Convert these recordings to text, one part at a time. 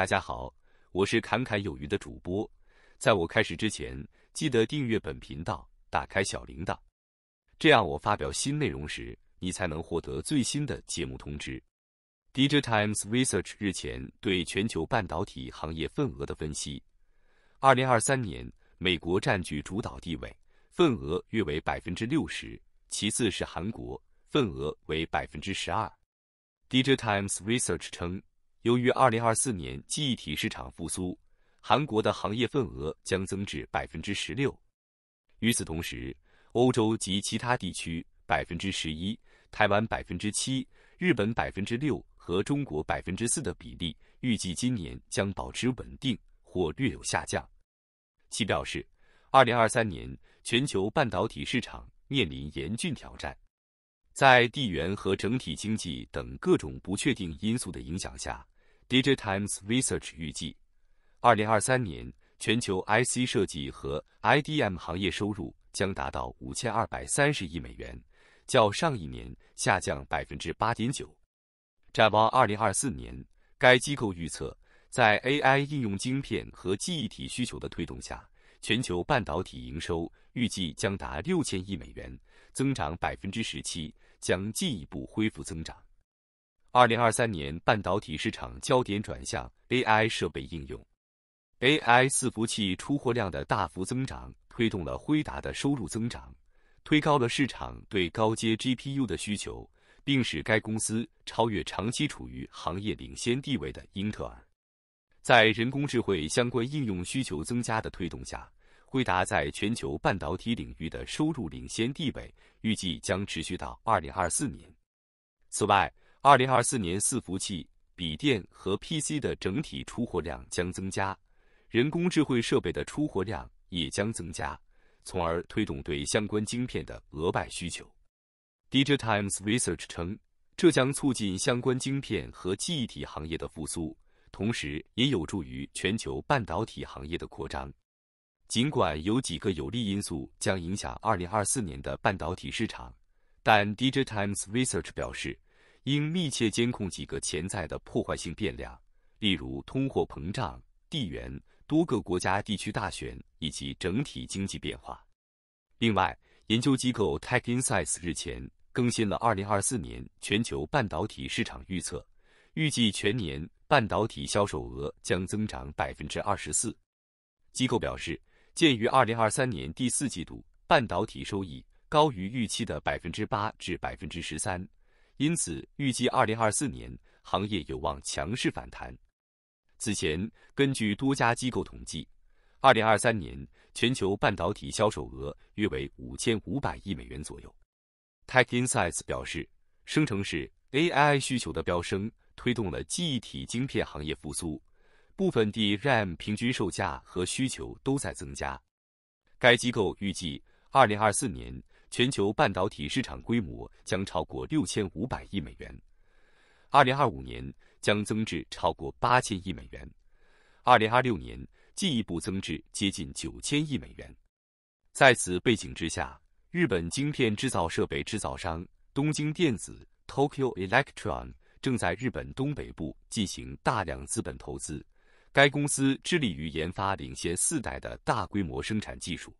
大家好，我是侃侃有余的主播。在我开始之前，记得订阅本频道，打开小铃铛，这样我发表新内容时，你才能获得最新的节目通知。D i g i Times Research 日前对全球半导体行业份额的分析：2023年，美国占据主导地位，份额约为百分之六十；其次是韩国，份额为百分之十二。D i Times Research 称。由于2024年记忆体市场复苏，韩国的行业份额将增至百分之十六。与此同时，欧洲及其他地区百分之十一，台湾百分之七，日本百分之六和中国百分之四的比例预计今年将保持稳定或略有下降。其表示，2023年全球半导体市场面临严峻挑战，在地缘和整体经济等各种不确定因素的影响下。d i g i Times Research 预计，二零二三年全球 IC 设计和 IDM 行业收入将达到五千二百三十亿美元，较上一年下降百分之八点九。展望二零二四年，该机构预测，在 AI 应用晶片和记忆体需求的推动下，全球半导体营收预计将达六千亿美元，增长百分之十七，将进一步恢复增长。二零二三年，半导体市场焦点转向 AI 设备应用。AI 伺服器出货量的大幅增长，推动了辉达的收入增长，推高了市场对高阶 GPU 的需求，并使该公司超越长期处于行业领先地位的英特尔。在人工智能相关应用需求增加的推动下，辉达在全球半导体领域的收入领先地位预计将持续到二零二四年。此外，二零二四年，伺服器、笔电和 PC 的整体出货量将增加，人工智慧设备的出货量也将增加，从而推动对相关晶片的额外需求。d i g i Times Research 称，这将促进相关晶片和记忆体行业的复苏，同时也有助于全球半导体行业的扩张。尽管有几个有利因素将影响二零二四年的半导体市场，但 d i g i Times Research 表示。应密切监控几个潜在的破坏性变量，例如通货膨胀、地缘、多个国家地区大选以及整体经济变化。另外，研究机构 TechInsights 日前更新了2024年全球半导体市场预测，预计全年半导体销售额将增长百分之二十四。机构表示，鉴于2023年第四季度半导体收益高于预期的百分之八至百分之十三。因此，预计2024年行业有望强势反弹。此前，根据多家机构统计，2023年全球半导体销售额约为5500亿美元左右。TechInsights 表示，生成式 AI 需求的飙升推动了记忆体晶片行业复苏，部分 DRAM 平均售价和需求都在增加。该机构预计，2024年。全球半导体市场规模将超过六千五百亿美元，二零二五年将增至超过八千亿美元，二零二六年进一步增至接近九千亿美元。在此背景之下，日本晶片制造设备制造商东京电子 （Tokyo Electron） 正在日本东北部进行大量资本投资。该公司致力于研发领先四代的大规模生产技术。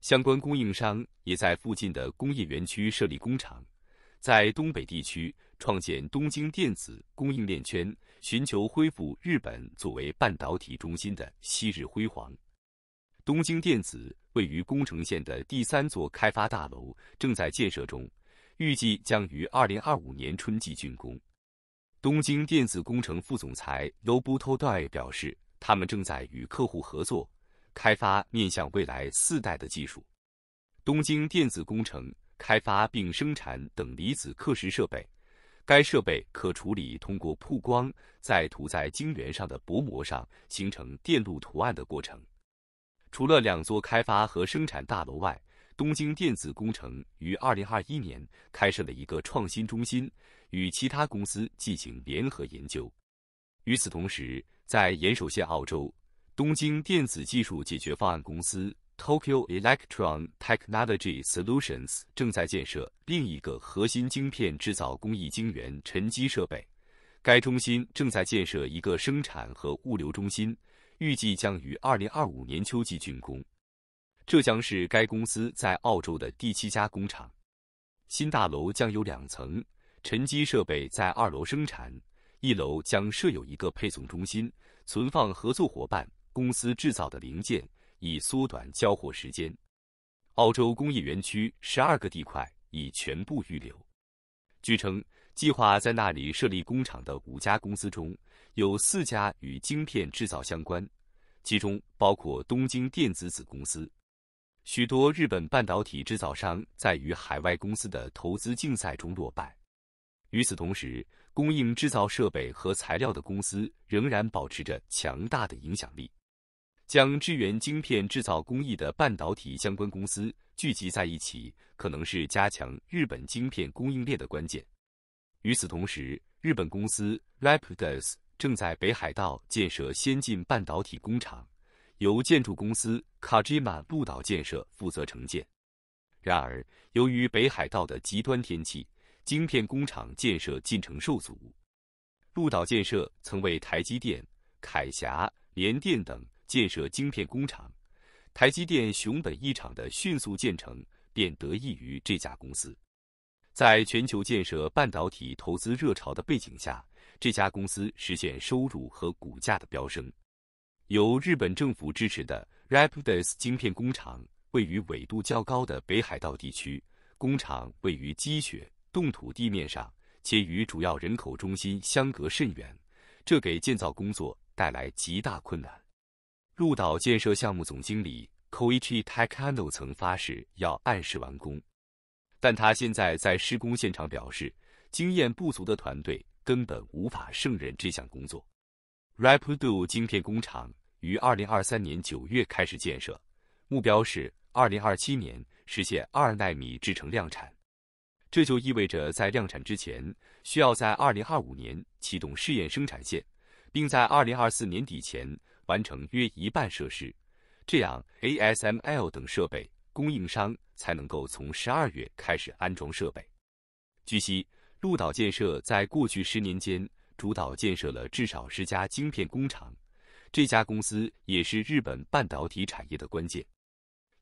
相关供应商也在附近的工业园区设立工厂，在东北地区创建东京电子供应链圈，寻求恢复日本作为半导体中心的昔日辉煌。东京电子位于宫城县的第三座开发大楼正在建设中，预计将于二零二五年春季竣工。东京电子工程副总裁 Nobuto Dai 表示，他们正在与客户合作。开发面向未来四代的技术。东京电子工程开发并生产等离子刻蚀设备，该设备可处理通过曝光在涂在晶圆上的薄膜上形成电路图案的过程。除了两座开发和生产大楼外，东京电子工程于2021年开设了一个创新中心，与其他公司进行联合研究。与此同时，在岩手县澳洲东京电子技术解决方案公司 Tokyo Electron Technology Solutions 正在建设另一个核心晶片制造工艺晶圆沉积设备。该中心正在建设一个生产和物流中心，预计将于二零二五年秋季竣工。这将是该公司在澳洲的第七家工厂。新大楼将有两层，沉积设备在二楼生产，一楼将设有一个配送中心，存放合作伙伴。公司制造的零件以缩短交货时间。澳洲工业园区十二个地块已全部预留。据称，计划在那里设立工厂的五家公司中有四家与晶片制造相关，其中包括东京电子子公司。许多日本半导体制造商在与海外公司的投资竞赛中落败。与此同时，供应制造设备和材料的公司仍然保持着强大的影响力。将支援晶片制造工艺的半导体相关公司聚集在一起，可能是加强日本晶片供应链的关键。与此同时，日本公司 Rapidus 正在北海道建设先进半导体工厂，由建筑公司 Kajima 鹿岛建设负责承建。然而，由于北海道的极端天气，晶片工厂建设进程受阻。鹿岛建设曾为台积电、凯霞、联电等。建设晶片工厂，台积电熊本一厂的迅速建成便得益于这家公司。在全球建设半导体投资热潮的背景下，这家公司实现收入和股价的飙升。由日本政府支持的 Rapidus 晶片工厂位于纬度较高的北海道地区，工厂位于积雪冻土地面上，且与主要人口中心相隔甚远，这给建造工作带来极大困难。鹿岛建设项目总经理 Koichi Takano 曾发誓要按时完工，但他现在在施工现场表示，经验不足的团队根本无法胜任这项工作。Rapidoo 晶片工厂于2023年9月开始建设，目标是2027年实现二纳米制程量产。这就意味着，在量产之前，需要在2025年启动试验生产线，并在2024年底前。完成约一半设施，这样 ASML 等设备供应商才能够从十二月开始安装设备。据悉，鹿岛建设在过去十年间主导建设了至少十家晶片工厂，这家公司也是日本半导体产业的关键。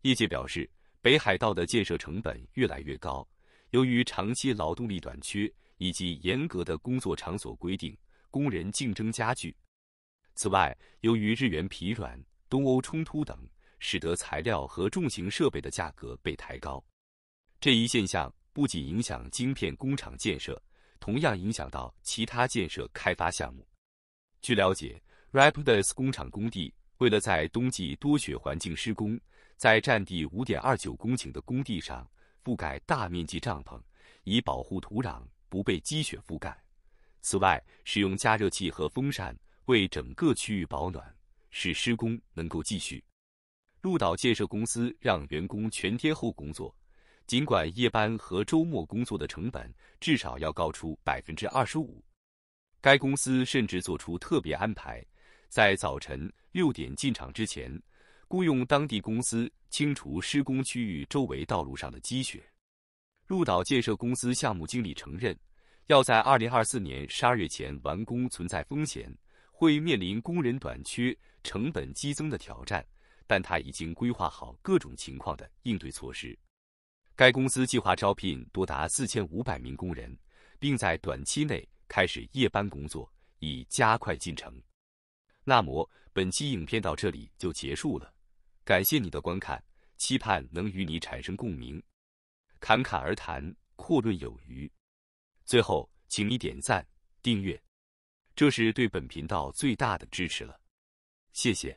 业界表示，北海道的建设成本越来越高，由于长期劳动力短缺以及严格的工作场所规定，工人竞争加剧。此外，由于日元疲软、东欧冲突等，使得材料和重型设备的价格被抬高。这一现象不仅影响晶片工厂建设，同样影响到其他建设开发项目。据了解，Rapidus 工厂工地为了在冬季多雪环境施工，在占地五点二九公顷的工地上覆盖大面积帐篷，以保护土壤不被积雪覆盖。此外，使用加热器和风扇。为整个区域保暖，使施工能够继续。鹿岛建设公司让员工全天候工作，尽管夜班和周末工作的成本至少要高出百分之二十五。该公司甚至做出特别安排，在早晨六点进场之前，雇佣当地公司清除施工区域周围道路上的积雪。鹿岛建设公司项目经理承认，要在二零二四年十二月前完工存在风险。会面临工人短缺、成本激增的挑战，但他已经规划好各种情况的应对措施。该公司计划招聘多达四千五百名工人，并在短期内开始夜班工作，以加快进程。那么，本期影片到这里就结束了，感谢你的观看，期盼能与你产生共鸣。侃侃而谈，阔论有余。最后，请你点赞、订阅。这是对本频道最大的支持了，谢谢。